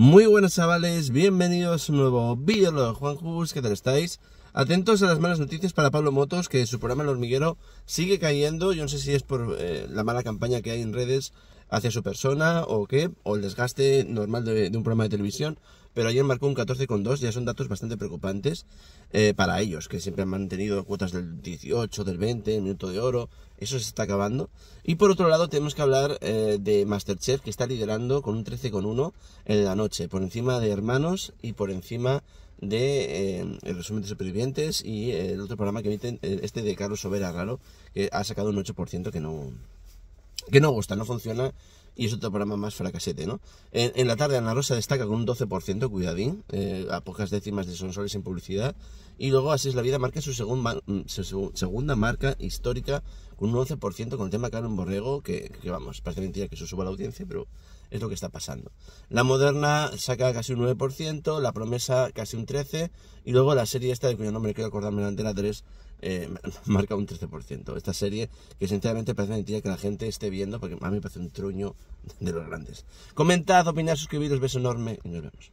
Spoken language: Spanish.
Muy buenas chavales, bienvenidos a un nuevo vídeo de Juan Jus, ¿qué tal estáis? Atentos a las malas noticias para Pablo Motos, que su programa El Hormiguero sigue cayendo, yo no sé si es por eh, la mala campaña que hay en redes hacia su persona o qué, o el desgaste normal de, un programa de televisión, pero ayer marcó un 14,2, ya son datos bastante preocupantes eh, para ellos, que siempre han mantenido cuotas del 18, del 20, minuto de oro, eso se está acabando. Y por otro lado tenemos que hablar eh, de Masterchef, que está liderando con un 13,1 en la noche, por encima de Hermanos y por encima de eh, el resumen de supervivientes y el otro programa que emiten, este de Carlos Sobera Raro, que ha sacado un 8% que no, que no gusta, no funciona y es otro programa más fracasete, ¿no? En, la tarde Ana Rosa destaca con un 12%, cuidadín, eh, a pocas décimas de Sonsoles en publicidad, y luego Así es la vida marca su, mm, segunda marca histórica con un 11% con el tema un Borrego, que, vamos, parece mentira que eso suba la audiencia, pero es lo que está pasando. La Moderna saca casi un 9%, La Promesa casi un 13%, y luego la serie esta, de cuyo nombre quiero acordarme la eh, antena 3, marca un 13%. Esta serie que sinceramente parece mentira que la gente esté viendo, porque a mí me parece un truño de los grandes. Comentad, opinad, suscribidos, beso enorme y nos vemos.